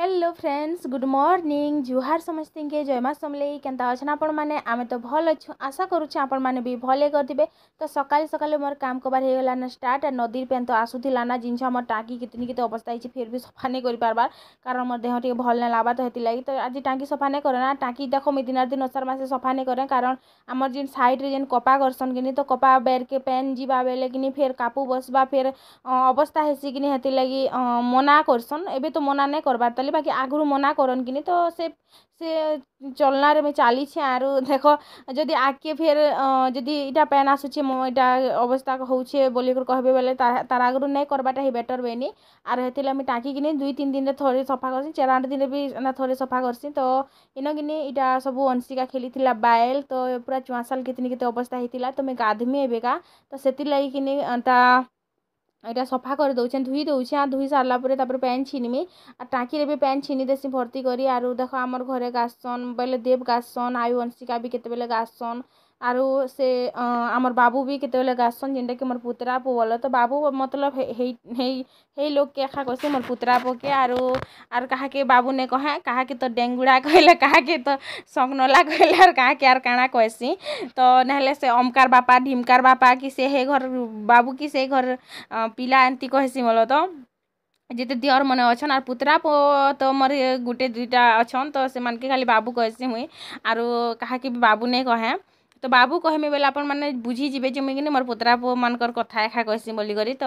hello friends good morning জুহার সমস্তিকে জয়মা সমলেই কেন্তা অছেন আপন মানে আমি তো ভাল অছু আশা করুছি আপন মানে বি ভলে করবে তো সকালে সকালে মোর কাম কবার হয়ে গলা না স্টার্ট আর নদীর পেন তো আসুলা না জিনিস আমার টাঙ্কি কেতনি কেতে অবস্থা হয়েছে ফের বি সফা নেই করে পারবার কারণ মোর দেহ টিকে ভাল না লাগবা তো সেগে তো আজ টাঙ্কি সফা নেই করে না টাঙ্কি দেখো মুই দিনার দিন ওসার মাসে সফা নেই করে কারণ আমার যেন সাইডরে যেন কপা করসন কিনি তো কপা বেরকে পেন যা বেলে কিনি ফের কাপু বসবা ফের অবস্থা হেসি কিনি সেগে লাগি মনা করসন এবে তো মনা নেই করবার ବୋଇଲେ ବାକି ଆଗରୁ ମନା କରନ୍ କିନି ତ ସେ ସେ ଚଲନାରେ ମୁଇଁ ଚାଲିଛେଁ ଆରୁ ଦେଖ ଯଦି ଆଗ୍କେ ଫେର୍ ଯଦି ଇଟା ପେନ୍ ଆସୁଛେ ମୋ ଇଟା ଅବସ୍ଥା ହଉଛେ ବୋଲିକରି କହେବେ ବେଲେ ତାର୍ ଆଗ୍ରୁ ନାଇଁ କର୍ବାଟା ହିଁ ବେଟର୍ ୱେନି ଆର୍ ହେଥିର୍ ଲାଗି ମୁଇଁ ଟାଙ୍କିକିନି ଦୁଇ ତିନ୍ ଦିନ୍ରେ ଥରେ ସଫା କର୍ସିଁ ଚାର୍ ଆଠ୍ ଦିନ୍ରେ ବି ଏନ୍ତା ଥରେ ସଫା କର୍ସିଁ ତ ଇନକିନି ଇଟା ସବୁ ଅଂଶିକା ଖେଲିଥିଲା ବାଏଲ୍ ତ ପୁରା ଚୁଆଁସାଲ୍ କେତେନି କେତେ ଅବସ୍ଥା ହେଇଥିଲା ତ ମୁଇଁ ଗାଧ୍ମି ଏବେକା ତ ସେଥିର୍ଲାଗି କିନି ଏନ୍ତା ଏଇଟା ସଫା କରିଦେଉଛେ ଧୋଇ ଦେଉଛେ ଆଉ ଧୋଇ ସାରିଲା ପରେ ତାପରେ ପ୍ୟାନ୍ ଛିନିମି ଆଉ ଟାଙ୍କିରେ ବି ପ୍ୟାନ୍ ଛିନି ଦେସି ଭର୍ତ୍ତି କରି ଆରୁ ଦେଖ ଆମର ଘରେ ଗାସନ୍ ବୋଇଲେ ଦେବ ଗାସନ୍ ଆୟୁ ଅଂଶିକା ବି କେତେବେଲେ ଗାସନ୍ ଆରୁ ସେ ଆମର୍ ବାବୁ ବି କେତେବେଲେ ଗାଏସନ୍ ଯେନ୍ଟାକି ମୋର୍ ପୁତୁରା ପୁଅ ବୋଲେ ତ ବାବୁ ମତଲବ୍ ହେଇ ହେଇ ହେଇ ଲୋକ୍କେ ଏଖା କହେସି ମୋର୍ ପୁତୁରା ପୁଅକେ ଆରୁ ଆର୍ କାହାକେ ବାବୁ ନାଇଁ କହେଁ କାହାକେ ତ ଡେଙ୍ଗୁଡ଼ା କହେଲେ କାହାକେ ତ ସଙ୍କ୍ନଲା କହେଲେ ଆର୍ କାହାକେ ଆର୍ କାଣା କହେସି ତ ନାହେଲେ ସେ ଅମ୍କାର୍ ବାପା ଢିମ୍କାର୍ ବାପା କି ସେ ହେ ଘର୍ ବାବୁ କି ସେ ଘର୍ ପିଲା ଏନ୍ତି କହେସି ମଲ ତ ଯେତେ ଦିଅର୍ମାନେ ଅଛନ୍ ଆର୍ ପୁତୁରା ପୁଅ ତ ମୋର୍ ଗୁଟେ ଦୁଇଟା ଅଛନ୍ ତ ସେମାନ୍କେ ଖାଲି ବାବୁ କହେସି ମୁଇଁ ଆରୁ କାହାକେ ବି ବାବୁ ନାଇଁ କହେଁ ତ ବାବୁ କହିମି ବେଲେ ଆପଣମାନେ ବୁଝିଯିବେ ଯେମିକିନି ମୋର ପୁତୁରା ପୁଅମାନଙ୍କର କଥା ଏଖା କହିସି ବୋଲିକରି ତ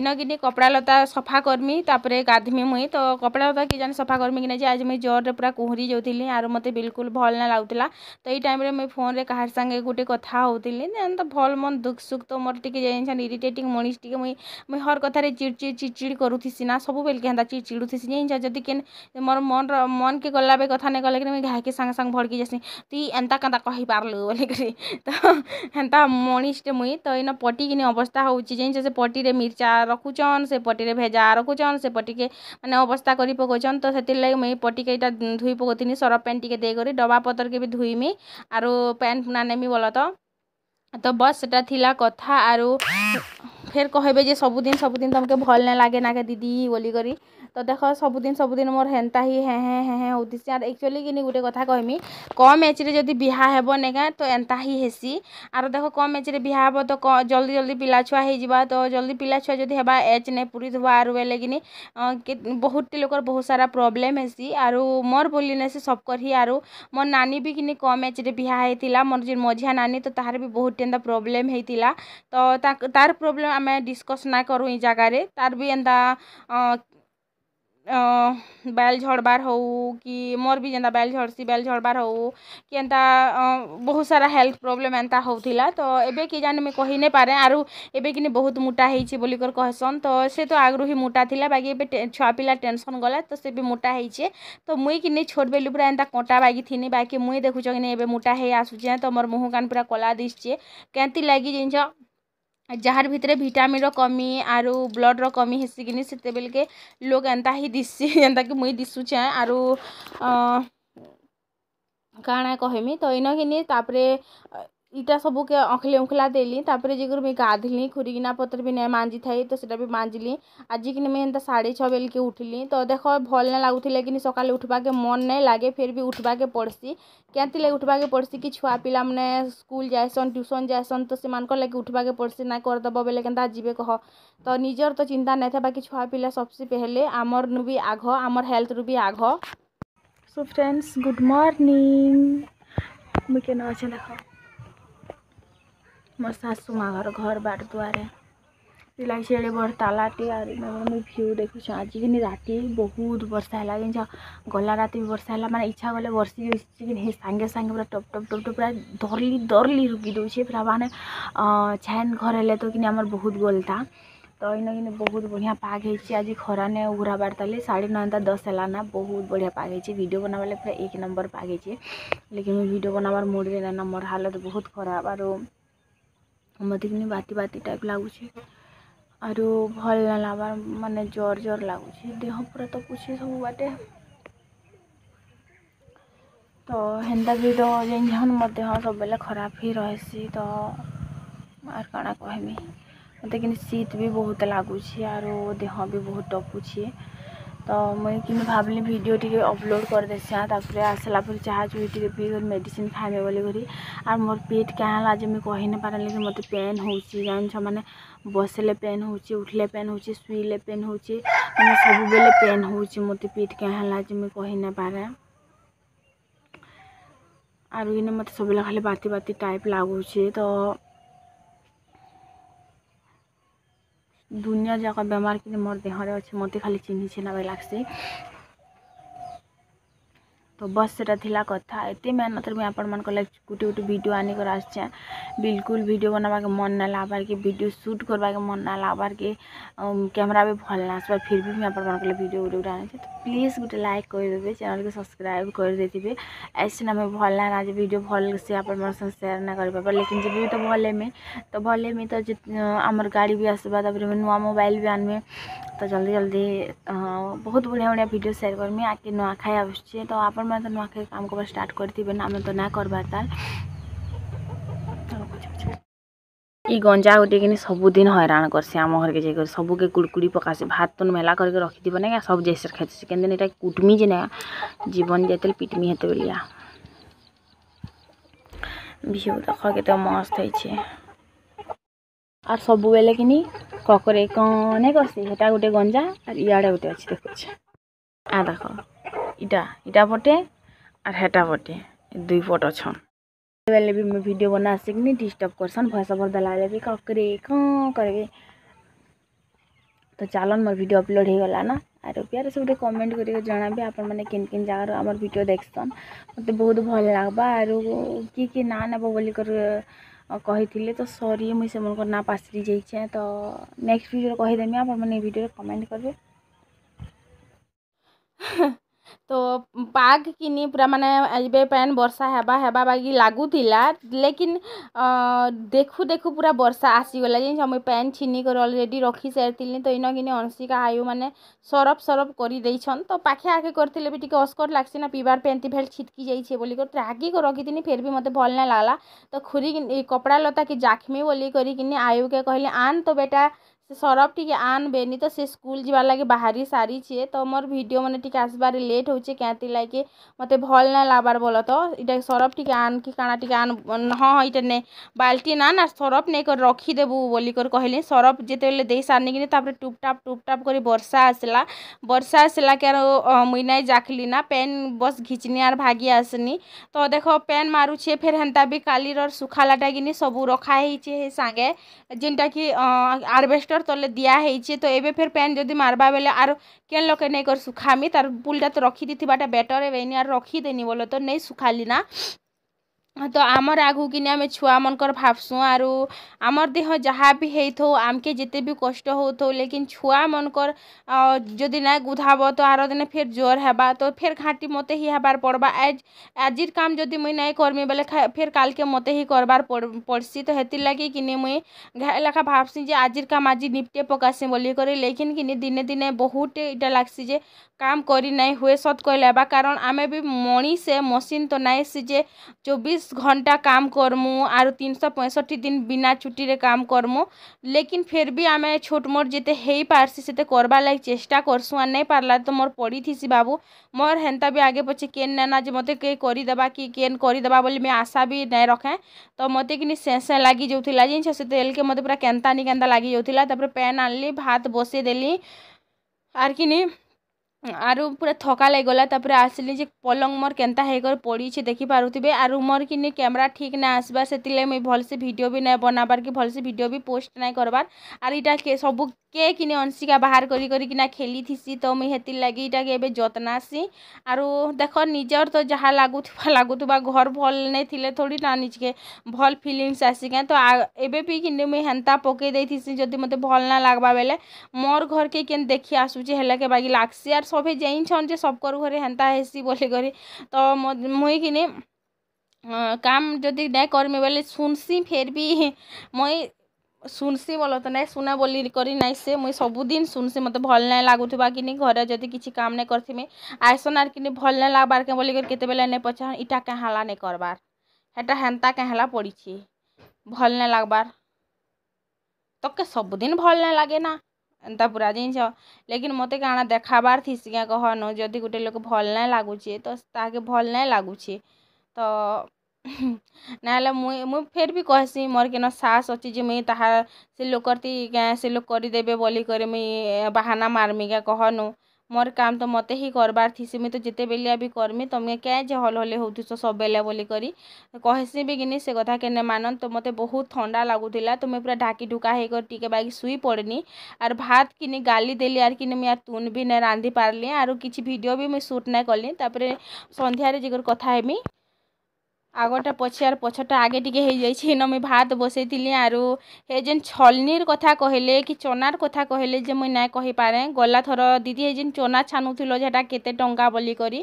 ଇନକିନି କପଡ଼ା ଲତା ସଫା କର୍ମି ତାପରେ ଗାଧମି ମୁଇଁ ତ କପଡ଼ା ଲତା କି ଜାଣି ସଫା କର୍ମି କି ନା ଯେ ଆଜି ମୁଇଁ ଜ୍ୱରରେ ପୁରା କୁହୁରି ଯାଉଥିଲି ଆରୁ ମୋତେ ବିଲକୁଲ ଭଲ୍ ନା ଲାଗୁଥିଲା ତ ଏଇ ଟାଇମ୍ରେ ମୁଇଁ ଫୋନ୍ରେ କାହାର ସାଙ୍ଗେ ଗୋଟେ କଥା ହେଉଥିଲି ତ ଭଲ୍ ମନ୍ ଦୁଃଖ ସୁଖ ତ ମୋର ଟିକେ ଜାଣିଛନ୍ ଇରିଟେଟିଂ ମଣିଷ ଟିକେ ମୁଇଁ ମୁଇଁ ହର୍ କଥାରେ ଚିଡ଼ଚିଡ଼ ଚିଡ଼ଚିଡ଼ କରୁଥିସି ନା ସବୁବେଲେ କେନ୍ତା ଚିଡ଼ଚିଡ଼ୁଥିସି ଜାଣିଛ ଯଦି କେନ୍ ମୋର ମନର ମନ୍କେ ଗଲାବେ କଥା ନାଇଁ ଗଲେ କି ମୁଇଁ ଘାଇକେ ସାଙ୍ଗେ ସାଙ୍ଗେ ଭଡ଼କି ଯାଏସି ତୁଇ ଏନ୍ତା କେନ୍ତା କହିପାରଲୁ ବୋଲିକରି କରି ତ ହେନ୍ତା ମଣିଷଟେ ମୁଇଁ ତ ଇନ ପଟିକିନି ଅବସ୍ଥା ହଉଚି ଜାଣିଛ ସେ ପଟିରେ ମିର୍ଚା ରଖୁଛନ୍ ସେ ପଟିରେ ଭେଜା ରଖୁଛନ୍ ସେ ପଟିକେ ମାନେ ଅବସ୍ଥା କରି ପକଉଛନ୍ ତ ସେଥିର୍ଲାଗି ମୁଇଁ ପଟିକେ ଇଟା ଧୁଇ ପକଉଥିନି ସରଫ ପେନ୍ ଟିକେ ଦେଇକରି ଡବା ପତର୍କେ ବି ଧୁଇମି ଆରୁ ପେନ୍ ପୁନା ନେମି ବୋଲ ତ ତ ବସ୍ ସେଟା ଥିଲା କଥା ଆରୁ ଫେର୍ କହିବେ ଯେ ସବୁଦିନ ସବୁଦିନ ତମ୍କେ ଭଲ୍ ନାଇଁ ଲାଗେ ନାକେ ଦିଦି ବୋଲିକରି ତ ଦେଖ ସବୁଦିନ ସବୁଦିନ ମୋର ହେନ୍ତା ହିଁ ହେ ହେ ହେ ହେ ହଉଥିସି ଆର୍ ଏକ୍ଚୁଆଲି କିନି ଗୋଟେ କଥା କହମି କମ୍ ଏଜ୍ରେ ଯଦି ବିହା ହେବ ନେକା ତ ଏନ୍ତା ହିଁ ହେସି ଆର୍ ଦେଖ କମ୍ ଏଜ୍ରେ ବିହା ହେବ ତ ଜଲ୍ଦି ଜଲ୍ଦି ପିଲାଛୁଆ ହେଇଯିବା ତ ଜଲ୍ଦି ପିଲାଛୁଆ ଯଦି ହେବା ଏଜ୍ ନାଇଁ ପୁରିଥିବା ଆରୁ ବେଲେ କିନି ବହୁତଟି ଲୋକର ବହୁତ ସାରା ପ୍ରୋବ୍ଲେମ୍ ହେସି ଆରୁ ମୋର୍ ବୋଲି ନେସି ସବକର ହିଁ ଆରୁ ମୋର୍ ନାନୀ ବି କିନି କମ୍ ଏଜ୍ରେ ବିହା ହେଇଥିଲା ମୋର୍ ଯେନ୍ ମଝିଆ ନାନୀ ତ ତାହାର ବି ବହୁତ ଏନ୍ତା ପ୍ରୋବ୍ଲେମ୍ ହେଇଥିଲା ତ ତାର ପ୍ରୋବ୍ଲେମ୍ ଆମେ ଡିସ୍କସ୍ ନାଇଁ କରୁ ଇ ଜାଗାରେ ତାର ବି ଏନ୍ତା ବାୟଲ୍ ଝଡ଼୍ବାର୍ ହଉ କି ମୋର୍ ବି ଯେନ୍ତା ବାୟଲ୍ ଝଡ଼୍ସି ବାୟଲ୍ ଝଡ଼୍ବାର୍ ହଉ କି ଏନ୍ତା ବହୁତ୍ ସାରା ହେଲ୍ଥ୍ ପ୍ରୋବ୍ଲେମ୍ ଏନ୍ତା ହଉଥିଲା ତ ଏବେ କେଜାନି ମୁଇଁ କହି ନାଇଁ ପାରେ ଆରୁ ଏବେ କିନି ବହୁତ୍ ମୋଟା ହେଇଛି ବୋଲିକରି କହେସନ୍ ତ ସେ ତ ଆଗ୍ରୁ ହିଁ ମୋଟା ଥିଲା ବାକି ଏବେ ଛୁଆ ପିଲା ଟେନ୍ସନ୍ ଗଲା ତ ସେ ବି ମୋଟା ହେଇଛେ ତ ମୁଇଁ କିନି ଛୋଟ୍ ବେଲୁ ପୁରା ଏନ୍ତା କଣ୍ଟା ବାଗିଥିନି ବାକି ମୁଇଁ ଦେଖୁଛ କିନି ଏବେ ମୋଟା ହେଇ ଆସୁଛେଁ ତ ମୋର୍ ମୁହଁ କାନ୍ ପୁରା କଲା ଦିଶୁଛେ କେନ୍ତି ଲାଗି ଜାନିଛ ଯାହାର୍ ଭିତରେ ଭିଟାମିନ୍ର କମି ଆରୁ ବ୍ଲଡ଼୍ର କମି ହେସିକିନି ସେତେବେଲ୍କେ ଲୋକ୍ ଏନ୍ତା ହିଁ ଦିଶ୍ସି ଯେନ୍ତାକି ମୁଇଁ ଦିଶୁଛେଁ ଆରୁ କାଣା କହେମି ତ ଇନକିନି ତା'ପରେ ଇଟା ସବୁକେ ଅଁଖ୍ଲେ ଉଁଖ୍ଲା ଦେଲି ତା'ପରେ ଯାଇକରି ମୁଇଁ ଗାଧ୍ଲି ଖୁରିଗିନା ପତର୍ ବି ନାଇଁ ମାଞ୍ଜି ଥାଇ ତ ସେଟା ବି ମାଞ୍ଜିଲି ଆଜିକିନି ମୁଇଁ ହେନ୍ତା ସାଢ଼େ ଛଅ ବେଲ୍କେ ଉଠ୍ଲି ତ ଦେଖ ଭଲ୍ ନାଇଁ ଲାଗୁଥିଲେ କିନି ସକାଲେ ଉଠ୍ବାକେ ମନ୍ ନାଇଁ ଲାଗେ ଫିର୍ ବି ଉଠ୍ବାକେ ପଡ଼୍ସି କେନ୍ତି ଲାଗି ଉଠ୍ବାକେ ପଡ଼୍ସି କି ଛୁଆ ପିଲାମାନେ ସ୍କୁଲ୍ ଯାଏସନ୍ ଟ୍ୟୁସନ୍ ଯାଏସନ୍ ତ ସେମାନଙ୍କର୍ ଲାଗି ଉଠ୍ବାକେ ପଡ଼୍ସି ନାଇଁ କରିଦେବ ବେଲେ କେନ୍ତା ଯିବେ କହ ତ ନିଜର୍ ତ ଚିନ୍ତା ନାଇଁ ଥାଏ ବାକି ଛୁଆ ପିଲା ସବ୍ସି ପେହେଲେ ଆମର୍ନୁ ବି ଆଘ ଆମର୍ ହେଲ୍ଥରୁ ବି ଆଘ ସୋ ଫ୍ରେଣ୍ଡସ୍ ଗୁଡ଼୍ ମର୍ଣ୍ଣିଂ ମୁଇଁ କେନ ଅଛେ ଦେଖ मोर सासू माँ घर घर बार दुआरे लागे सीढ़े बड़ ताला भ्यू देखु आज कि राति बहुत वर्षा है जिन गला रात भी वर्षा है मैंने इच्छा गले बर्षी कि सांगे सांगे पूरा टप टप टप टप पूरा दरली दरली रुकी दूसरे पूरा मैंने छाइन घर है तो कि आम बहुत गोलता तो इन कि बहुत बढ़िया पाग है आज खरा ने उरा बार्ता साढ़े नौता दस है ना बहुत बढ़िया पाग है वीडियो बनावा पूरा एक नंबर पाग है लेकिन वीडियो बनाबार मूड में ना मोर हालत बहुत खराब आरो ମତେକିନି ବାନ୍ତି ବାନ୍ତି ଟାଇପ୍ ଲାଗୁଛି ଆରୁ ଭଲ୍ ନାଇଁ ଲାଗ୍ବାର୍ ମାନେ ଜର୍ ଜର୍ ଲାଗୁଛି ଦେହ ପୁରା ତପୁଛି ସବୁ ବାଟେ ତ ହେନ୍ତା ବି ତ ଯେନ୍ ଝନ୍ ମୋ ଦେହ ସବୁବେଲେ ଖରାପ ହିଁ ରହେସି ତ ଆର୍ କାଣା କହେମି ମତେ କିନି ଶୀତ ବି ବହୁତ ଲାଗୁଛି ଆରୁ ଦେହ ବି ବହୁତ ତପୁଛି ତ ମୁଇଁ କିନ୍ତୁ ଭାବିଲି ଭିଡ଼ିଓ ଟିକେ ଅପଲୋଡ଼ କରିଦେସିଆଁ ତାପରେ ଆସିଲା ପରେ ଚାହା ଚୁହି ଟିକେ ପିଇକରି ମେଡ଼ିସିନ୍ ଖାଇମେ ବୋଲିକରି ଆର୍ ମୋର ପେଟ୍ କାଁ ହେଲା ଯେ ମୁଇଁ କହି ନାଇପାରିଲି କି ମୋତେ ପେନ୍ ହେଉଛି ଜାଣିଛ ମାନେ ବସିଲେ ପେନ୍ ହେଉଛି ଉଠିଲେ ପେନ୍ ହେଉଛି ଶୁଇଲେ ପେନ୍ ହେଉଛି ମାନେ ସବୁବେଳେ ପେନ୍ ହେଉଛି ମୋତେ ପେଟ୍ କାଁ ହେଲା ଯେ ମୁଇଁ କହି ନାଇପାରେ ଆରୁ ଇନେ ମୋତେ ସବୁବେଳେ ଖାଲି ବାତି ବାତି ଟାଇପ୍ ଲାଗୁଛି ତ ଦୁନିଆ ଯାକ ବେମାର କିନି ମୋର ଦେହରେ ଅଛି ମୋତେ ଖାଲି ଚିହ୍ନି ଚିହ୍ନା ଲାଗ୍ସି तो बस से कथा एत मेहनत भी आपन गोटे गोटे भिड आनी कर बिल्कुल भिड बनाबा के मन ना लगभार के भिड सुट करवा के मन ना लगभार के कैमेरा भी भल ना आसबार फिर भी मुझे आप भिड गोटे गोटे आने तो प्लीज गोटे लाइक करदे चैनल के सब्सक्राइब कर देते ऐसे ना भल ना आज भिड भल से आपयर ना कर लेकिन जब भी तो भल एम तो भल एम तो आम गाड़ी भी आसवा नुआ मोबाइल भी आनमे तो जल्दी जल्दी बहुत बढ़िया बढ़िया भिड सेयर करमी आगे नुआखाई आस तो आप আপনারা তো নোয়াখাই কাম করবার স্টার্ট করে দিবেন আমরা তো না করবার তার ই ଗଞ୍ଜା ଗୋଟେ କିନି ସବୁଦିନ ହଇରାଣ କର୍ସି ଆମ ଘରକେ ଯାଇକରି ସବୁକେ କୁଡ଼କୁଡ଼ି ପକାସି ଭାତ ତୁନ୍ ମେଲା କରିକି ରଖିଥିବ ନାଇଁ ସବୁ ଯେସରେ ଖେସି କେମିତି ଏଇଟା କୁଟମି ଯେ ନା ଜୀବନ ଯେତେବେଳେ ପିଟମି ହେତେବେଲିଆ ଭିଉ ଦେଖ କେତେ ମସ୍ତ ହେଇଛେ ଆର୍ ସବୁବେଳେ କିନି କକରେ କ'ଣ ନାଇଁ କର୍ସି ସେଟା ଗୋଟେ ଗଞ୍ଜା ଆର୍ ଇଆଡ଼େ ଗୋଟେ ଅଛି ଦେଖୁଛେ ଆ ଦେଖ इटा इटा पटे और हेटा पटे दुई पट अच्छन बेले भी मैं वीडियो बना सिकनी डिस्टर्ब करसन भॉइस ओवर दला भी ककरे करबे तो चलन मोर वीडियो अपलोड हो गला ना आरो प्यारे सब कमेंट कर जनाबे आपन माने किन किन जगह आमर वीडियो देखसन मते बहुत भल लागबा आरो की की ना नब बोली कर କହିଥିଲେ ତ ସରି ମୁଇଁ ସେମାନଙ୍କ ନାଁ ପାସରି ଯାଇଛେଁ ତ ନେକ୍ସଟ ଭିଡ଼ିଓରେ କହିଦେମି ଆପଣମାନେ ଏ ଭିଡ଼ିଓରେ କମେଣ୍ଟ ତ ପାଗ୍ କିନି ପୁରା ମାନେ ଏବେ ପାଏନ୍ ବର୍ଷା ହେବା ହେବା ବାଗି ଲାଗୁଥିଲା ଲେକିନ୍ ଦେଖୁ ଦେଖୁ ପୁରା ବର୍ଷା ଆସିଗଲା ଯେନ୍ ମୁଇଁ ପାଏନ୍ ଛିନିକରି ଅଲ୍ରେଡ଼ି ରଖି ସାରିଥିଲି ତ ଇନ କିନି ଅଂଶିକା ଆୟୁମାନେ ସରପ୍ ସରପ୍ କରି ଦେଇଛନ୍ ତ ପାଖେ ଆଖେ କରିଥିଲେ ବି ଟିକେ ଅସ୍କଟ୍ ଲାଗ୍ସି ନା ପିଇବାର୍ ପେନ୍ତି ଭେଲ୍ ଛିଟ୍କି ଯାଇଛେ ବୋଲିକରି ତ୍ରାଗିକି ରଖିଥିନି ଫେର୍ ବି ମୋତେ ଭଲ୍ ନାଇଁ ଲାଗ୍ଲା ତ ଖୁରୀ କପଡ଼ା ଲତାକେ ଯାଖ୍ମି ବୋଲି କରିକିନି ଆୟୁକେ କହିଲି ଆନ୍ ତ ବେଟା ସେ ସରଫ ଟିକେ ଆନ୍ ତ ସେ ସ୍କୁଲ୍ ଯିବାର୍ ଲାଗି ବାହାରି ସାରିଛେ ତ ମୋର୍ ଭିଡ଼ିଓ ମାନେ ଟିକେ ଆସବାରେ ଲେଟ୍ ହଉଛେ କେଁତି ଲାଗି ମୋତେ ଭଲ୍ ନାଇଁ ଲାଗ୍ବାର୍ ବୋଲ ତ ଇଟା ସରଫ ଟିକେ ଆନ୍ କି କାଣା ଟିକେ ଆନ୍ ହଁ ହଁ ଇଟା ନେ ବାଲ୍ଟି ଆନ୍ ଆର୍ ସରଫ ନେଇକରି ରଖିଦେବୁ ବୋଲିକରି କହିଲି ସରଫ ଯେତେବେଲେ ଦେଇ ସାରିନିକିନି ତାପରେ ଟୁପ୍ଟାପ୍ ଟୁପ୍ଟାପ୍ କରି ବର୍ଷା ଆସିଲା ବର୍ଷା ଆସିଲା କି ଆର୍ ମୁଇଁ ନାଇଁ ଜାଖ୍ଲି ନା ପେନ୍ ବସ୍ ଘିଚ୍ନି ଆର୍ ଭାଗି ଆସ୍ନି ତ ଦେଖ ପେନ୍ ମାରୁଛେ ଫେର୍ ହେନ୍ତା ବି କାଲିର ସୁଖାଲାଟା କିନି ସବୁ ରଖା ହେଇଛେ ହେ ସାଙ୍ଗେ ଯେନ୍ଟାକି ଆର୍ବେଷ୍ଟର कलर तले दिया तो ये फिर पैन जब मार्बा बेले आर केन लगे नहीं कर सुखामी तार पुलटा तो रखी दे बेटर एबे आर रखी देनी बोलो तो नहीं सुखाली ना ତ ଆମର୍ ଆଗକୁନି ଆମେ ଛୁଆମାନଙ୍କର ଭାବସୁଁ ଆରୁ ଆମର୍ ଦେହ ଯାହା ବି ହେଇଥାଉ ଆମ୍କେ ଯେତେ ବି କଷ୍ଟ ହଉଥାଉ ଲେକିନ୍ ଛୁଆମାନଙ୍କର ଯଦି ନାଇଁ ଗୁଧାବ ତ ଆର ଦିନେ ଫେର୍ ଜ୍ୱର୍ ହେବା ତ ଫେର୍ ଘାଣ୍ଟି ମୋତେ ହିଁ ହେବାର୍ ପଡ଼ବା ଆଜ୍ ଆଜିର୍ କାମ୍ ଯଦି ମୁଇଁ ନାଇଁ କର୍ମି ବେଲେ ଫେର୍ କାଲ୍କେ ମୋତେ ହିଁ କର୍ବାର୍ ପଡ଼୍ସି ତ ହେଥିର୍ ଲାଗି କିନି ମୁଇଁ ଲେଖା ଭାବ୍ସି ଯେ ଆଜିର୍ କାମ୍ ଆଜି ନିପ୍ଟେ ପକାସି ବୋଲିକରି ଲେକିନ୍ କିନି ଦିନେ ଦିନେ ବହୁତ୍ଟେ ଇଟା ଲାଗ୍ସି ଯେ କାମ୍ କରି ନାଇଁ ହୁଏ ସତ୍ କହିଲେ ହେବା କାରଣ୍ ଆମେ ବି ମଣିଷେ ମେସିନ୍ ତ ନାଇଁସି ଯେ ଚବିଶ୍ घंटा काम करमु आर तीन सौ पैंसठ दिन बिना छुट्टी काम करमु लेकिन फिर भी आम छोट मोट जिते हो पार्सी से करवा लगी चेष्टा करसूँ आर नहीं पार्ला तो मोर पड़ी थी बाबू मोर हेन्ता भी आगे पचे केन ना जो मत करदे करदेबा कि केन करदेबा मैं आशा भी नहीं रखे तो मत कि से से लग जाऊला जिन से तेल के मत पूरा केन्ता नहीं केन्ता लग जाऊला पैन आनली भात बसई आर कि ଆରୁ ପୁରା ଥକା ଲାଗିଗଲା ତା'ପରେ ଆସିଲି ଯେ ପଲଙ୍ଗ ମୋର କେନ୍ତା ହେଇକରି ପଡ଼ିଛେ ଦେଖିପାରୁଥିବେ ଆରୁ ମୋର କିନି କ୍ୟାମେରା ଠିକ୍ ନା ଆସ୍ବା ସେଥିର୍ଲାଗି ମୁଇଁ ଭଲ୍ସେ ଭିଡ଼ିଓ ବି ନାଇଁ ବନାବାର୍ କି ଭଲ୍ସେ ଭିଡ଼ିଓ ବି ପୋଷ୍ଟ ନାଇଁ କର୍ବାର୍ ଆର୍ ଇଟା ସବୁ କେ କିନି ଅଂଶିକା ବାହାର କରି କରିକିନା ଖେଲିଥିସି ତ ମୁଇଁ ହେଥିର୍ ଲାଗି ଇଟାକେ ଏବେ ଯତ୍ନାସି ଆରୁ ଦେଖ ନିଜର୍ ତ ଯାହା ଲାଗୁଥିବା ଲାଗୁଥିବା ଘର୍ ଭଲ୍ ନାଇଁ ଥିଲେ ଥୋଡ଼ି ନା ନିଜକେ ଭଲ୍ ଫିଲିଙ୍ଗ୍ସ ଆସି କାଏଁ ତ ଏବେ ବି କିନି ମୁଇଁ ହେନ୍ତା ପକେଇ ଦେଇଥିସି ଯଦି ମୋତେ ଭଲ୍ ନା ଲାଗ୍ବା ବେଲେ ମୋର୍ ଘର୍କେ କେନ୍ ଦେଖି ଆସୁଛେ ହେଲାକେ ବାକି ଲାଗ୍ସି ଆର୍ ସଭେ ଜାନିଛନ୍ ଯେ ସବ୍କର୍ ଘରେ ହେନ୍ତା ହେସି ବୋଲିକରି ତ ମୁଇଁ କିନି କାମ୍ ଯଦି ନାଇଁ କର୍ମି ବେଲେ ଶୁନ୍ସି ଫେର୍ ବି ମୁଇଁ শুনছি বলত না শুনা বলি করি নাই সে মুই সবুদিন শুনছি মতো ভাল নাই লাগুথিবা কিনি ঘরে যদি কিছু কাম নাই করথিমি আইসন আর কিনি ভাল নাই লাগবার কে বলি কেতে বেলা নে পছা ইটা কে হালা নে করবার হেটা হেনতা কে হেলা পড়িছি ভাল নাই লাগবার তোকে সবুদিন ভাল নাই লাগে না ଏନ୍ତା ପୁରା ଜିନିଷ লেকিন মতে କାଣା দেখাবার ଥିସି କାଁ କହନ যদি ଗୋଟେ লোক ভাল ନାଇଁ লাগুছে তো তাকে ভাল ନାଇଁ লাগুছে তো ना मु फिर भी कहसी मोर के सास अच्छे जी मुई ता से लोक क्या से लोक करदेवे बोलिकर मुई बाहाना मार्मी क्या कहनु मोर काम तो मत ही करबार थी मुझे तो जिते बेलिया भी करमी तुम्हें क्या जे हल हल हो सब बेले बोलिकर कहसी भी किनि से कथा के मानन तो मत बहुत थंडा लगुला तुम्हें पूरा ढाकी ढुका होकर टी बाकी सुई पड़नी आर भात कि गाली देली आर कि मुझे तुन भी नहीं रांधि पारि आर कि भिड भी मुझे सुट ना कली सन्धार जी कथी আগটা পছে আর পছটা আগে টিকে হয়ে যাইছে মুই ভাত বসাইলি আর হে যে ছলনির কথা কহিলে কি চনার কথা কহিলে যে মুই নাই কহিপারে গলা থর দিদি হে যে চনা ছানুছিল যেটা কেতে টঙ্কা বলি করি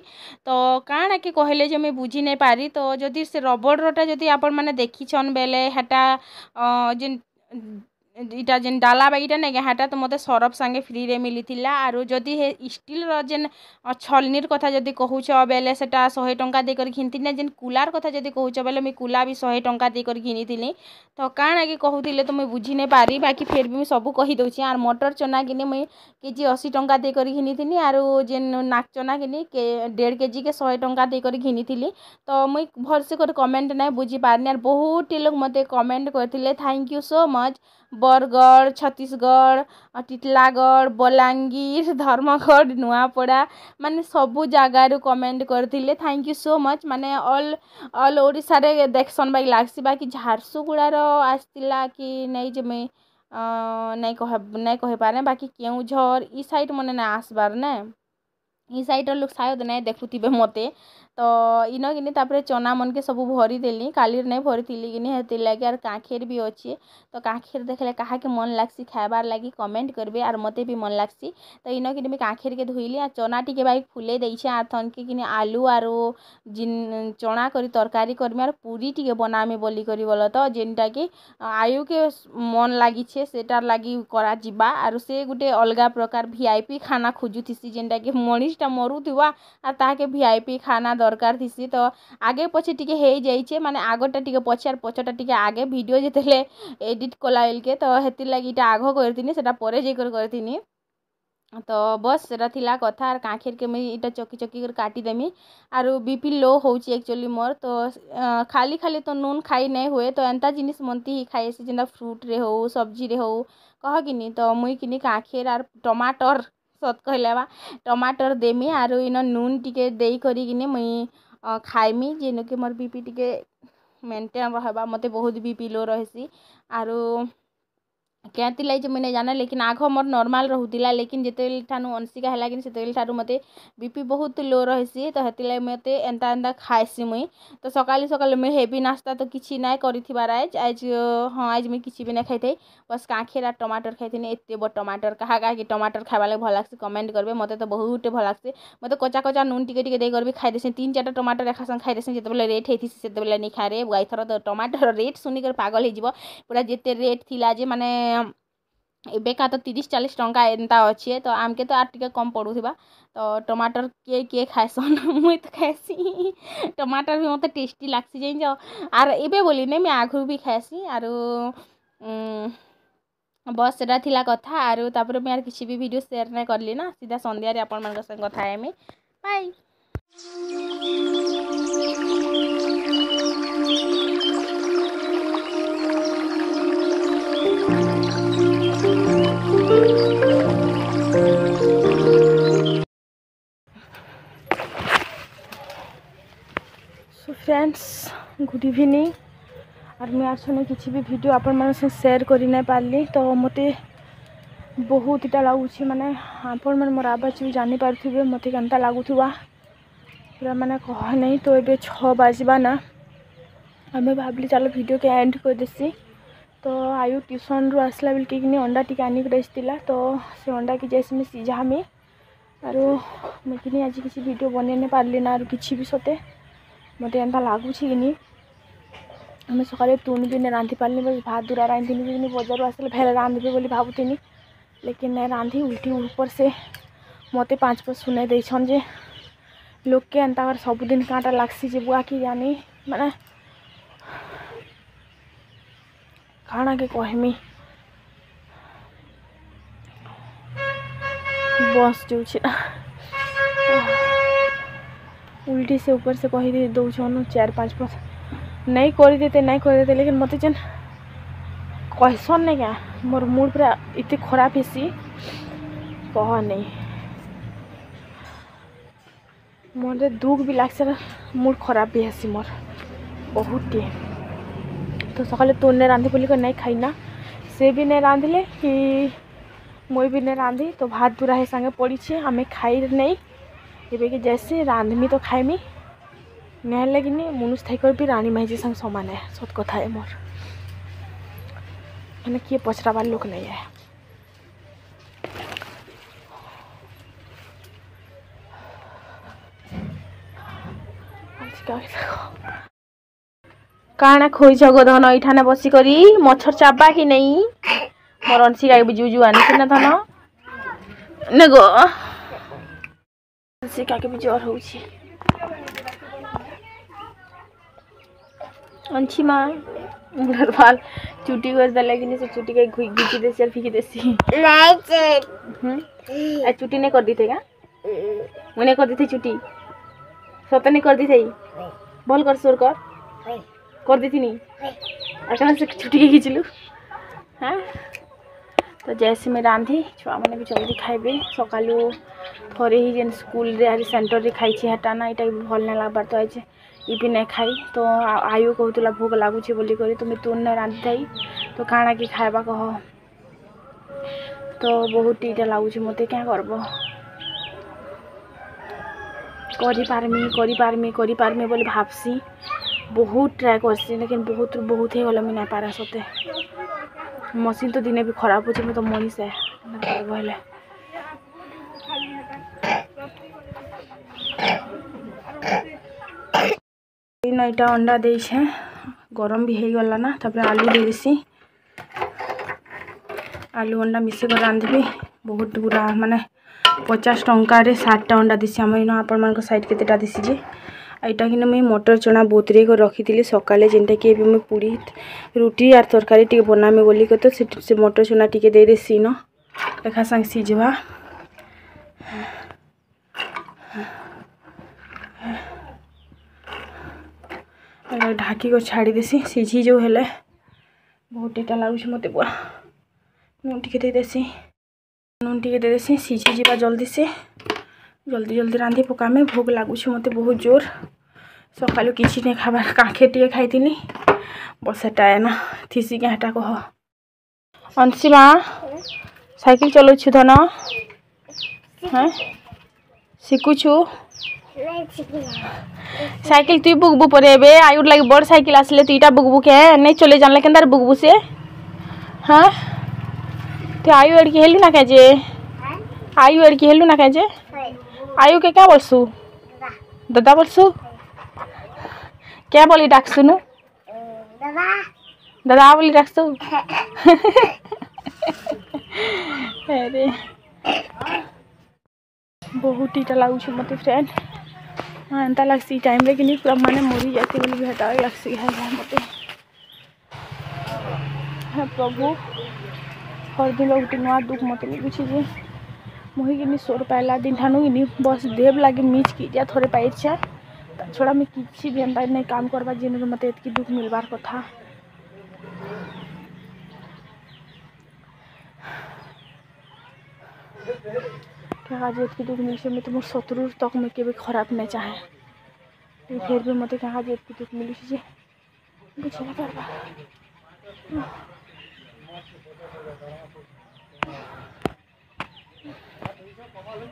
তো কাଣା কি কহিলে যে মুই বুঝি নাই পারি তো যদি সে রবরটা যদি আপন মানে দেখিছন বেলে হেটা যে ଇଟା ଯେନ୍ ଡାଲା ବା ଇଟା ନାଇଁ କାଏଁ ହେଟା ତ ମୋତେ ସରଫ୍ ସାଙ୍ଗେ ଫ୍ରିରେ ମିଲିଥିଲା ଆରୁ ଯଦି ହେ ଷ୍ଟିଲ୍ର ଯେନ୍ ଛଲ୍ନିର୍ କଥା ଯଦି କହୁଛ ବେଲେ ସେଟା ଶହେ ଟଙ୍କା ଦେଇକରି ଘିନିଥିନି ଯେନ୍ କୁଲାର୍ କଥା ଯଦି କହୁଛ ବେଲେ ମୁଇଁ କୁଲା ବି ଶହେ ଟଙ୍କା ଦେଇକରି ଘିନିଥିଲି ତ କାଣା କି କହୁଥିଲେ ତ ମୁଇଁ ବୁଝି ନାଇଁ ପାରି ବାକି ଫେର୍ ବି ମୁଇଁ ସବୁ କହିଦେଉଛେ ଆର୍ ମଟର୍ ଚନା କିନି ମୁଇଁ କେଜି ଅଶୀ ଟଙ୍କା ଦେଇକରି ଘିନିଥିନି ଆରୁ ଯେନ୍ ନାକ୍ ଚନା କିନି ଦେଢ଼୍ କେଜିକେ ଶହେ ଟଙ୍କା ଦେଇକରି ଘିନିଥିଲି ତ ମୁଇଁ ଭଲ୍ସେ କରି କମେଣ୍ଟ ନାଇଁ ବୁଝିପାରନି ଆର୍ ବହୁତ୍ଟେ ଲୋକ୍ ମୋତେ କମେଣ୍ଟ କରିଥିଲେ thank you so much Bargarh Chhattisgarh Titlagarh Balangir Dharmagarh Nuapada ମାନେ ସବୁ ଜାଗାରୁ କମେଣ୍ଟ କରିଥିଲେ ଥ୍ୟାଙ୍କ ୟୁ ସୋ ମଚ୍ ମାନେ ଅଲ୍ ଅଲ୍ ଓଡ଼ିଶାରେ ଦେଖ୍ସନ୍ ବାଗି ଲାଗ୍ସି ବାକି ଝାରସୁଗୁଡ଼ାର ଆସିଥିଲା କି ନେଇ ଯେ ମୁଇଁ ନାଇଁ କହ ନାଇଁ କହିପାରେ ବାକି କେଉଁଝର ଇ ସାଇଟ୍ ମାନେ ନାଇଁ ଆସ୍ବାର୍ ନେ ଇ ସାଇଟ୍ର ଲୋକ୍ ସାୟଦ୍ ନାଇଁ ଦେଖୁଥିବେ ମୋତେ ତ ଇନ କିନି ତା'ପରେ ଚନା ମନ୍କେ ସବୁ ଭରିଦେଲି କାଲିର୍ ନାଇଁ ଭରିଥିଲି କିନି ହେଥିର୍ଲାଗି ଆର୍ କାଁଖେର୍ ବି ଅଛେ ତ କାଁଖେର୍ ଦେଖ୍ଲେ କାହାକେ ମନ୍ ଲାଗ୍ସି ଖାଏବାର୍ ଲାଗି କମେଣ୍ଟ୍ କର୍ବେ ଆର୍ ମତେ ବି ମନ୍ ଲାଗ୍ସି ତ ଇନ କିନି ମୁଇଁ କାଁଖେର୍କେ ଧୁଇଲି ଆର୍ ଚନା ଟିକେ ବାଇକ୍ ଫୁଲେଇ ଦେଇଛେଁ ଆର୍ ତନ୍କେ କିନି ଆଲୁ ଆରୁ ଜିନ୍ ଚଣା କରି ତର୍କାରୀ କର୍ମି ଆର୍ ପୁରୀ ଟିକେ ବନାମି ବୋଲିକରି ବଲ ତ ଯେନ୍ଟାକି ଆୟୁକେ ମନ୍ ଲାଗିଛେ ସେଟାର୍ ଲାଗି କରାଯିବା ଆରୁ ସେ ଗୁଟେ ଅଲ୍ଗା ପ୍ରକାର୍ ଭି ଆଇ ପି ଖାନା ଖୁଜୁଥିସି ଯେନ୍ଟାକି ମଣିଷ୍ଟା ମରୁଥିବା ଆର୍ ତାହାକେ ଭି ଆଇ ପି ଖାନା দরকার থিসি তো আগে পছে টিকে হয়ে যাইছে মানে আগটা টিকে পছে আর পছটা টিকে আগে ভিডিও যেতেলে এডিট কলা বেলকে তো হেতির লাগি এটা আগ করিনি সেটা পরে যাই করে করিনি ତ ବସ୍ ସେଟା ଥିଲା କଥା ଆର୍ କାଁଖେର୍ କେ ମୁଇଁ ଇଟା ଚକି ଚକି କରି କାଟିଦେମି ଆରୁ ବି ପି ଲୋ ହଉଛେ ଆକ୍ଚୁଆଲି ମୋର୍ ତ ଖାଲି ଖାଲି ତ ନୁନ୍ ଖାଇ ନାଇଁ ହୁଏ ତ ଏନ୍ତା ଜିନିଷ୍ ମନ୍ତି ହିଁ ଖାଏସି ଯେନ୍ତା ଫ୍ରୁଟ୍ରେ ହଉ ସବ୍ଜିରେ ହଉ କହ କିନି ତ ମୁଇଁ କିନି କାଁଖେର୍ ଆର୍ ଟମାଟର୍ ସତ୍ କହିଲା ବା ଟମାଟର୍ ଦେମି ଆରୁ ଇନ ନୁନ୍ ଟିକେ ଦେଇ କରିକିନି ମୁଇଁ ଖାଇମି ଯେନୁ କି ମୋର୍ ବି ପି ଟିକେ ମେଣ୍ଟେନ୍ ରହେବା ମୋତେ ବହୁତ୍ ବି ପି ଲୋ ରହେସି ଆରୁ କେଁତି ଲାଗିଛି ମୁଇଁ ନାଇଁ ଜାନେ ଲେକିନ୍ ଆଗ ମୋର୍ ନର୍ମାଲ୍ ରହୁଥିଲା ଲେକିନ୍ ଯେତେବେଲେ ଠାନୁ ଅଂଶିକା ହେଲା କି ସେତେବେଲେ ଠାରୁ ମୋତେ ବି ପି ବହୁତ୍ ଲୋ ରହିସି ତ ହେଥିର୍ଲାଗି ମୋତେ ଏନ୍ତା ଏନ୍ତା ଖାଏସି ମୁଇଁ ତ ସକାଲେ ସକାଲେ ମୁଇଁ ହେଭି ନାସ୍ତା ତ କିଛି ନାଇଁ କରିଥିବାର ଆଏଜ୍ ଆଏଜ୍ ହଁ ଆଏଜ୍ ମୁଇଁ କିଛି ବି ନାଇଁ ଖାଇଥାଇ ବସ୍ କାଁଖେର୍ ଆର୍ ଟମାଟର୍ ଖାଇଥିନି ଏତେ ବଡ଼ ଟମାଟର୍ କାହା କାହାକେ ଟମାଟର୍ ଖାଇବାର୍ ଲାଗି ଭଲ୍ ଲାଗ୍ସି କମେଣ୍ଟ୍ କରିବେ ମୋତେ ତ ବହୁତ୍ ଭଲ୍ ଲାଗ୍ସି ମୋତେ କଚା କଚା ନୁନ୍ ଟିକେ ଟିକେ ଦେଇକରି ବି ଖାଇଦେସି ତିନ୍ ଚାର୍ଟା ଟମାଟର୍ ଏକା ସାଙ୍ଗେ ଖାଇଦେସି ଯେତେବେଲେ ରେଟ୍ ହେଇଥିସି ସେତେବେଲେ ନେଇ ଖାଏରେ ଏଇଥର ତ ଟମାଟର୍ ରେଟ୍ ଶୁନିକରି ପାଗଲ୍ ହେଇଯିବ ପୁରା ଯେତେ ରେଟ୍ ଥିଲା ଯେ ମାନେ ଏବେ କା ତ ତିରିଶ୍ ଚାଳିଶ୍ ଟଙ୍କା ଏନ୍ତା ଅଛେ ତ ଆମ୍କେ ତ ଆର୍ ଟିକେ କମ୍ ପଡ଼ୁଥିବା ତ ଟମାଟର୍ କିଏ କିଏ ଖାଏସନ୍ ମୁଇଁ ତ ଖାଏସି ଟମାଟର୍ ବି ମୋତେ ଟେଷ୍ଟି ଲାଗ୍ସି ଜାନିଛ ଆର୍ ଏବେ ବୋଲି ନାଇଁ ମୁଇଁ ଆଗରୁ ବି ଖାଏସି ଆରୁ ବସ୍ ସେଟା ଥିଲା କଥା ଆରୁ ତା'ପରେ ମୁଇଁ ଆର୍ କିଛି ବି ଭିଡ଼ିଓ ସେୟାର୍ ନାଇଁ କର୍ଲି ନା ସିଧା ସନ୍ଧ୍ୟାରେ ଆପଣମାନଙ୍କ ସାଙ୍ଗେ କଥା ହେମି ବାଏ ଗୁଡ଼୍ ଇଭିନିଂ ଆର୍ ମୁଇଁ ଆସନେ କିଛି ବି ଭିଡ଼ିଓ ଆପଣମାନଙ୍କ ସାଙ୍ଗେ ସେୟାର କରି ନାଇଁ ପାରିଲି ତ ମୋତେ ବହୁତ ଇଟା ଲାଗୁଛି ମାନେ ଆପଣମାନେ ମୋର ଆବାଜ ବି ଜାଣିପାରୁଥିବେ ମୋତେ କେନ୍ତା ଲାଗୁଥିବା ପୁରା ମାନେ କହ ନାହିଁ ତ ଏବେ ଛଅ ବାଜିବା ନା ଆମେ ଭାବିଲି ଚାଲ ଭିଡ଼ିଓକେ ଏଣ୍ଡ କରିଦେସି ତ ଆୟୁ ଟ୍ୟୁସନ୍ରୁ ଆସିଲା ବେଳକେ କିନି ଅଣ୍ଡା ଟିକେ ଆଣିକରି ଆସିଥିଲା ତ ସେ ଅଣ୍ଡାକେ ଯାଇସି ମୁଇଁ ସିଝାମି ଆରୁ ମୁଇଁ କିନି ଆଜି କିଛି ଭିଡ଼ିଓ ବନେଇ ନାଇଁ ପାରିଲି ନା ଆରୁ କିଛି ବି ସତେ ମୋତେ ଏନ୍ତା ଲାଗୁଛି କିନି आम सकाल तुन दिन नहीं रांधि पारे बस भात दूरा रांधी नहीं बजार आस रांधि बोली भावुनि लेकिन ना रांधि उल्टी ऊपर से मत पाँच पर सुनाई देछन जे लोक के सबुदिन कहटा लग्सी जी बुआ कि जानी मैंने काणा के कहमी बस जो उल्टी से ऊपर से कही दौन चार पाँच पर नहीं कर देते नहीं कर देते लेकिन मत जेन कहसन नहीं क्या मोर मूड पूरा इतने खराब हेसी कह नहीं मोर दुख भी लागसे मूड खराब भी हेसी मोर बहुत टे तो सकाले तो नहीं रांधि बोलिक नहीं खाइना से भी नहीं रांधिले कि मुई भी नहीं रांधि तो भात दूरा है संगे पड़ी छे हमें खाई नहीं এবারে জেসে রাঁধমি তো খাইমি नहर लगे मनोज थाइकर भी रानी महजी संग समान है सत कथ मोर मैंने किए पचराबार लोक नहीं है काना खोई छ गोधन ईठाने बसी करी मच्छर चाबा कि नहीं मोर अंशी गाय बुजु बुजु आनी छिना धन नगो अंशी का के बिजोर होउ छी আনছি মা ওনার ভাল চুটি গাছ দালা কিনেছে চুটি ঘুই ঘিচি দেছি আর ফিকি দেছি আর চুটি নে কর দিতে গা মনে কর দিতে চুটি সতে নে কর দিতে বল কর সোর কর কর দিতি নি আর কেন সে চুটি গেছিলু হ্যাঁ তো জয়সি মে রাঁধি ছুয়া মানে জলদি খাইবে সকালু থরে হি যেন স্কুলরে আর সেন্টরে খাইছি হেটা না এটা ভাল না লাগবার তো আছে ଇପିନେ ଖାଇ ତ ଆୟୁ କହୁଥିଲା ଭୋକ ଲାଗୁଛି ବୋଲିକରି ତୁମେ ତୁନେ ରାନ୍ଧିଥାଇ ତ କାଣା କି ଖାଇବା କହ ତ ବହୁତ ଇଟା ଲାଗୁଛି ମୋତେ କାଁ କରବ କରିପାରମି କରିପାରମି କରିପାରମି ବୋଲି ଭାବସି ବହୁତ ଟ୍ରାଏ କରସି ଲେକିନ ବହୁତ ବହୁତ ହେଇଗଲେ ମୁଇଁ ନାଇଁ ପାରେ ସତେ ମେସିନ୍ ତ ଦିନେ ବି ଖରାପ ଅଛି ମୁଁ ତ ମଣିଷ ହେଲେ ଇନ ଇଟା ଅଣ୍ଡା ଦେଇଛେ ଗରମ ବି ହେଇଗଲା ନା ତାପରେ ଆଲୁ ଦେଇଦେସି ଆଲୁ ଅଣ୍ଡା ମିଶିକି ରାନ୍ଧିବି ବହୁତ ଗୁଡ଼ା ମାନେ ପଚାଶ ଟଙ୍କାରେ ଷାଟଟା ଅଣ୍ଡା ଦିସି ଆମ ଇନ ଆପଣମାନଙ୍କ ସାଇଡ଼୍ କେତେଟା ଦିସି ଯେ ଏଇଟା କିନ୍ତୁ ମୁଇଁ ମଟର ଚଣା ବତୁରେଇକି ରଖିଥିଲି ସକାଳେ ଯେନ୍ଟାକି ଏବେ ମୁଇଁ ପୁରୀ ରୁଟି ଆର୍ ତରକାରୀ ଟିକେ ବନାମି ବୋଲି ତ ସେ ମଟର ଚଣା ଟିକେ ଦେଇଦେସି ଇନ ଏଖା ସାଙ୍ଗେ ସିଝବା ঢাকিক ଛାଡ଼ିଦେସି ସିଝି ଯେଉଁ ହେଲେ ବହୁତ ଟେଟା ଲାଗୁଛି ମୋତେ ପୁରା ନୁନ ଟିକେ ଦେଇଦେସି ନୁନ ଟିକେ ଦେଇଦେସି ସିଝିଯିବା ଜଲ୍ଦି ସେ ଜଲ୍ଦି ଜଲ୍ଦି ରାନ୍ଧି ପକାମେ ଭୋଗ ଲାଗୁଛି ମୋତେ ବହୁତ ଜୋର ସକାଳୁ କିଛି ନାଇଁ ଖାଇବାର କାଙ୍ଖେ ଟିକେ ଖାଇଥିଲି ବସାଟା ଏନା ଥିସି କାଁ ହେଟା କହ ଅଂଶୀ ମା ସାଇକେଲ ଚଲଉଛୁ ଧନ ହଁ ଶିଖୁଛୁ সাইকেল তুই বুকবু পরে এবে আয়ুর লাগে বড় সাইকেল আসলে তুই এটা বুকবু কে নেই চলে জানলে কেন তার বুকবু সে হ্যাঁ তুই আয়ু আর কি হেলু না কাজে আয়ু আর কি হেলু না কাজে আয়ুকে কে বলছু দাদা বলছু কে বলি ডাকছু নু দাদা বলি ডাকছু আরে বহুত ইটা লাগুছে মতে ফ্রেন্ড ହଁ ଏନ୍ତା ଲାଗ୍ସି ଟାଇମ୍ରେ କିନି ପୁରାମାନେ ମରି ଯାଇସି ବୋଲି ବି ହେଟା ଲାଗ୍ସି ହେଲା ମୋତେ ପ୍ରଭୁ ହରଦିନ ଗୋଟେ ନୂଆ ଦୁଃଖ ମୋତେ ଲାଗୁଛି ଯେ ମୁଇଁ କିନି ସ୍ୱର ପାଇଲା ଦିନଠାନୁ କିନି ବସ୍ ଦେବ ଲାଗି ମିଚ୍ କିଜିଆ ଥରେ ପାଇଛେ ତା ଛଡ଼ା ମୁଇଁ କିଛି ବି ଏନ୍ତା ନାଇଁ କାମ କରବା ଯେନରୁ ମୋତେ ଏତିକି ଦୁଃଖ ମିଲବାର୍ କଥା आज की दुख मिली मुझे मोर शत्रु तक मुझे केवे खराब नहीं चाहे फिर भी मत क्या आज की दुख मिली जे बुझे ना पार Thank